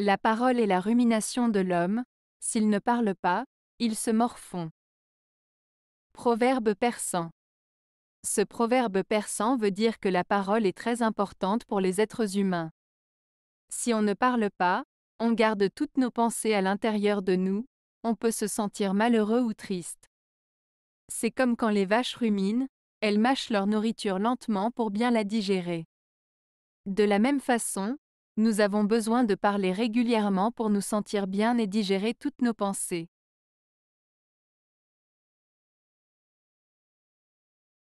La parole est la rumination de l'homme, s'il ne parle pas, il se morfond. Proverbe persan. Ce proverbe persan veut dire que la parole est très importante pour les êtres humains. Si on ne parle pas, on garde toutes nos pensées à l'intérieur de nous, on peut se sentir malheureux ou triste. C'est comme quand les vaches ruminent, elles mâchent leur nourriture lentement pour bien la digérer. De la même façon, nous avons besoin de parler régulièrement pour nous sentir bien et digérer toutes nos pensées.